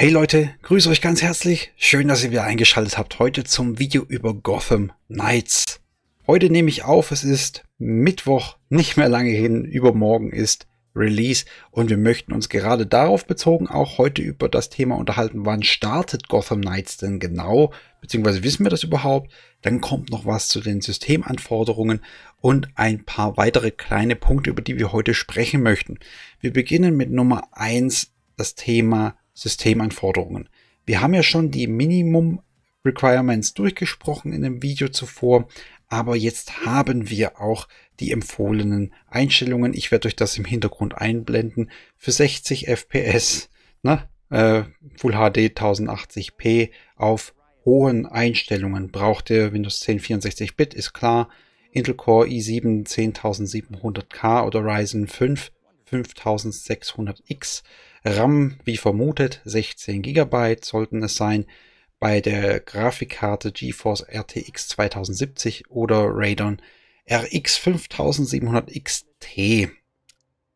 Hey Leute, grüße euch ganz herzlich. Schön, dass ihr wieder eingeschaltet habt heute zum Video über Gotham Knights. Heute nehme ich auf, es ist Mittwoch, nicht mehr lange hin, übermorgen ist Release und wir möchten uns gerade darauf bezogen auch heute über das Thema unterhalten, wann startet Gotham Knights denn genau, beziehungsweise wissen wir das überhaupt? Dann kommt noch was zu den Systemanforderungen und ein paar weitere kleine Punkte, über die wir heute sprechen möchten. Wir beginnen mit Nummer eins, das Thema Systemanforderungen. Wir haben ja schon die Minimum Requirements durchgesprochen in dem Video zuvor, aber jetzt haben wir auch die empfohlenen Einstellungen. Ich werde euch das im Hintergrund einblenden für 60 FPS, ne? äh, Full HD 1080p auf hohen Einstellungen. Braucht ihr Windows 10 64-Bit, ist klar. Intel Core i7 10700K oder Ryzen 5 5600X. RAM, wie vermutet, 16 GB sollten es sein. Bei der Grafikkarte GeForce RTX 2070 oder Radon RX 5700 XT.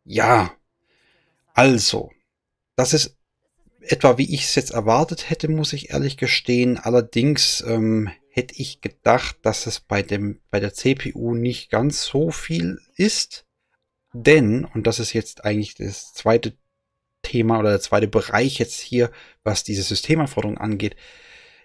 Ja, also, das ist etwa wie ich es jetzt erwartet hätte, muss ich ehrlich gestehen. Allerdings ähm, hätte ich gedacht, dass es bei, dem, bei der CPU nicht ganz so viel ist. Denn, und das ist jetzt eigentlich das zweite Thema oder der zweite Bereich jetzt hier, was diese Systemanforderungen angeht.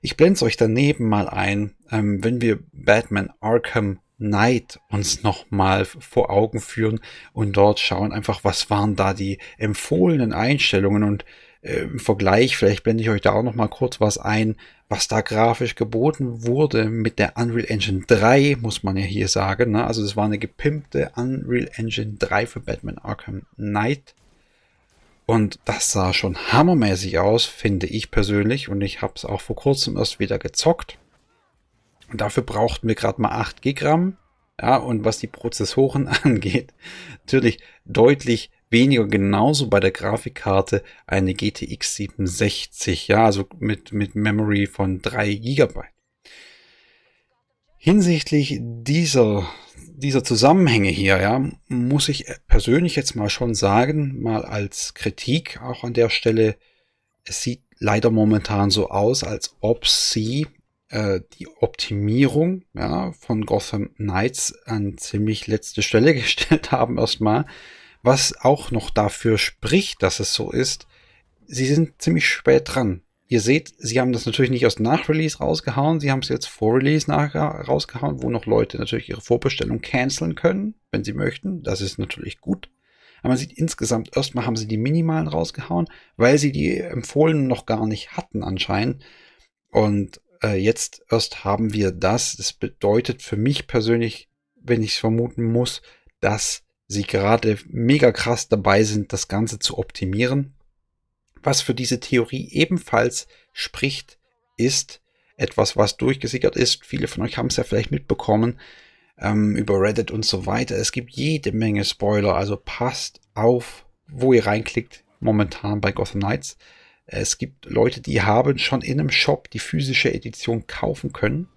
Ich blende es euch daneben mal ein, ähm, wenn wir Batman Arkham Knight uns nochmal vor Augen führen und dort schauen einfach, was waren da die empfohlenen Einstellungen und äh, im Vergleich, vielleicht blende ich euch da auch nochmal kurz was ein, was da grafisch geboten wurde mit der Unreal Engine 3, muss man ja hier sagen. Ne? Also das war eine gepimpte Unreal Engine 3 für Batman Arkham Knight. Und das sah schon hammermäßig aus, finde ich persönlich. Und ich habe es auch vor kurzem erst wieder gezockt. Und dafür brauchten wir gerade mal 8 Gigramm. Ja, und was die Prozessoren angeht, natürlich deutlich weniger genauso bei der Grafikkarte eine GTX 760, ja, also mit, mit Memory von 3 GB. Hinsichtlich dieser, dieser Zusammenhänge hier, ja, muss ich persönlich jetzt mal schon sagen, mal als Kritik auch an der Stelle, es sieht leider momentan so aus, als ob sie äh, die Optimierung ja, von Gotham Knights an ziemlich letzte Stelle gestellt haben erstmal, was auch noch dafür spricht, dass es so ist. Sie sind ziemlich spät dran. Ihr seht, sie haben das natürlich nicht aus nach Release rausgehauen, sie haben es jetzt vor Release nach, rausgehauen, wo noch Leute natürlich ihre Vorbestellung canceln können, wenn sie möchten. Das ist natürlich gut. Aber man sieht insgesamt, erstmal haben sie die minimalen rausgehauen, weil sie die empfohlenen noch gar nicht hatten anscheinend. Und äh, jetzt erst haben wir das. Das bedeutet für mich persönlich, wenn ich es vermuten muss, dass sie gerade mega krass dabei sind, das Ganze zu optimieren was für diese Theorie ebenfalls spricht, ist etwas, was durchgesickert ist. Viele von euch haben es ja vielleicht mitbekommen ähm, über Reddit und so weiter. Es gibt jede Menge Spoiler, also passt auf, wo ihr reinklickt momentan bei Gotham Knights. Es gibt Leute, die haben schon in einem Shop die physische Edition kaufen können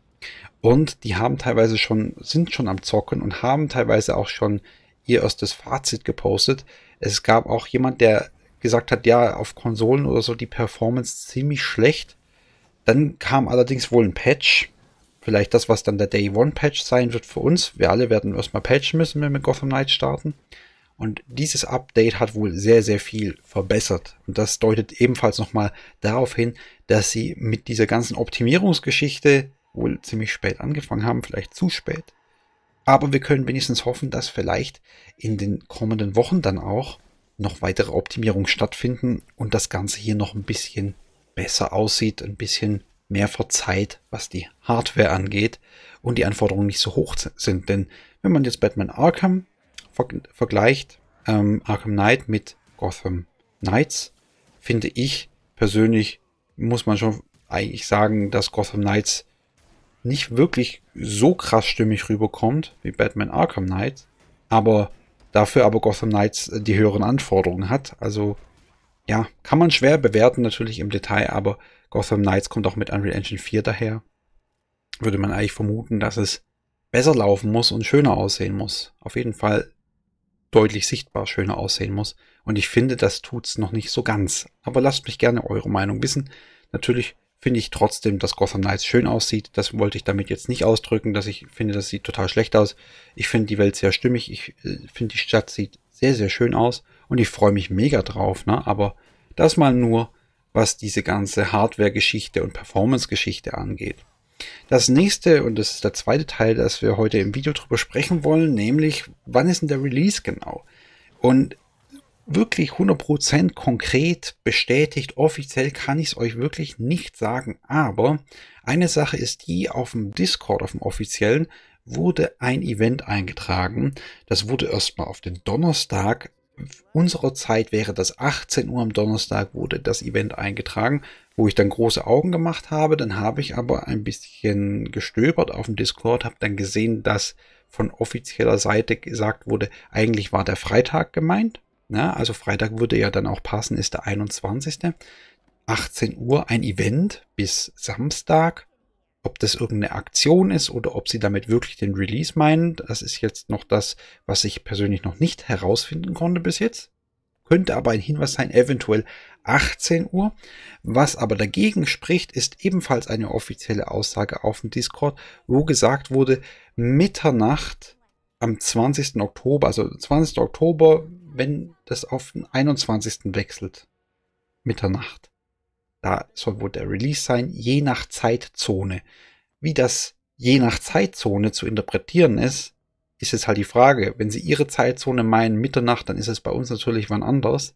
und die haben teilweise schon, sind schon am Zocken und haben teilweise auch schon ihr erstes Fazit gepostet. Es gab auch jemand, der gesagt hat, ja, auf Konsolen oder so die Performance ziemlich schlecht. Dann kam allerdings wohl ein Patch. Vielleicht das, was dann der Day One Patch sein wird für uns. Wir alle werden erstmal patchen müssen, wenn wir mit Gotham Knight starten. Und dieses Update hat wohl sehr, sehr viel verbessert. Und das deutet ebenfalls nochmal darauf hin, dass sie mit dieser ganzen Optimierungsgeschichte wohl ziemlich spät angefangen haben, vielleicht zu spät. Aber wir können wenigstens hoffen, dass vielleicht in den kommenden Wochen dann auch noch weitere Optimierungen stattfinden und das Ganze hier noch ein bisschen besser aussieht, ein bisschen mehr verzeiht, was die Hardware angeht und die Anforderungen nicht so hoch sind. Denn wenn man jetzt Batman Arkham vergleicht, ähm, Arkham Knight mit Gotham Knights, finde ich persönlich, muss man schon eigentlich sagen, dass Gotham Knights nicht wirklich so krass stimmig rüberkommt wie Batman Arkham Knights. aber Dafür aber Gotham Knights äh, die höheren Anforderungen hat. Also ja, kann man schwer bewerten natürlich im Detail, aber Gotham Knights kommt auch mit Unreal Engine 4 daher. Würde man eigentlich vermuten, dass es besser laufen muss und schöner aussehen muss. Auf jeden Fall deutlich sichtbar schöner aussehen muss. Und ich finde, das tut's noch nicht so ganz. Aber lasst mich gerne eure Meinung wissen. Natürlich finde ich trotzdem, dass Gotham Knights schön aussieht. Das wollte ich damit jetzt nicht ausdrücken, dass ich finde, das sieht total schlecht aus. Ich finde die Welt sehr stimmig. Ich äh, finde, die Stadt sieht sehr, sehr schön aus und ich freue mich mega drauf. Ne? Aber das mal nur, was diese ganze Hardware-Geschichte und Performance-Geschichte angeht. Das nächste, und das ist der zweite Teil, dass wir heute im Video drüber sprechen wollen, nämlich wann ist denn der Release genau? Und wirklich 100% konkret bestätigt, offiziell kann ich es euch wirklich nicht sagen. Aber eine Sache ist die, auf dem Discord, auf dem offiziellen, wurde ein Event eingetragen. Das wurde erstmal auf den Donnerstag unserer Zeit wäre das 18 Uhr am Donnerstag wurde das Event eingetragen, wo ich dann große Augen gemacht habe. Dann habe ich aber ein bisschen gestöbert auf dem Discord, habe dann gesehen, dass von offizieller Seite gesagt wurde, eigentlich war der Freitag gemeint. Ne? Also Freitag würde ja dann auch passen, ist der 21. 18 Uhr ein Event bis Samstag. Ob das irgendeine Aktion ist oder ob sie damit wirklich den Release meinen, das ist jetzt noch das, was ich persönlich noch nicht herausfinden konnte bis jetzt. Könnte aber ein Hinweis sein, eventuell 18 Uhr. Was aber dagegen spricht, ist ebenfalls eine offizielle Aussage auf dem Discord, wo gesagt wurde, Mitternacht am 20. Oktober, also 20. Oktober wenn das auf den 21. wechselt, Mitternacht. Da soll wohl der Release sein, je nach Zeitzone. Wie das je nach Zeitzone zu interpretieren ist, ist jetzt halt die Frage. Wenn sie ihre Zeitzone meinen Mitternacht, dann ist es bei uns natürlich wann anders.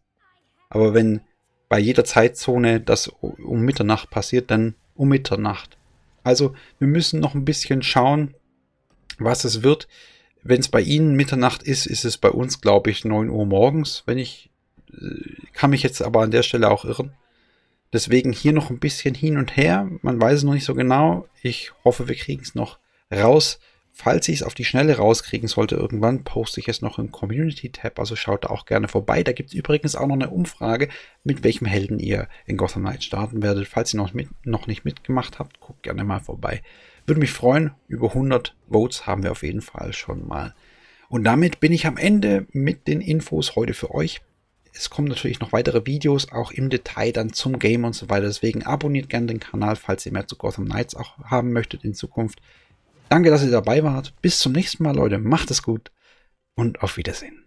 Aber wenn bei jeder Zeitzone das um Mitternacht passiert, dann um Mitternacht. Also wir müssen noch ein bisschen schauen, was es wird. Wenn es bei Ihnen Mitternacht ist, ist es bei uns, glaube ich, 9 Uhr morgens. Wenn ich, äh, kann mich jetzt aber an der Stelle auch irren. Deswegen hier noch ein bisschen hin und her. Man weiß es noch nicht so genau. Ich hoffe, wir kriegen es noch raus. Falls ich es auf die Schnelle rauskriegen sollte irgendwann, poste ich es noch im Community-Tab, also schaut da auch gerne vorbei. Da gibt es übrigens auch noch eine Umfrage, mit welchem Helden ihr in Gotham Knights starten werdet. Falls ihr noch, mit, noch nicht mitgemacht habt, guckt gerne mal vorbei. Würde mich freuen, über 100 Votes haben wir auf jeden Fall schon mal. Und damit bin ich am Ende mit den Infos heute für euch. Es kommen natürlich noch weitere Videos, auch im Detail dann zum Game und so weiter. Deswegen abonniert gerne den Kanal, falls ihr mehr zu Gotham Knights auch haben möchtet in Zukunft. Danke, dass ihr dabei wart. Bis zum nächsten Mal, Leute. Macht es gut und auf Wiedersehen.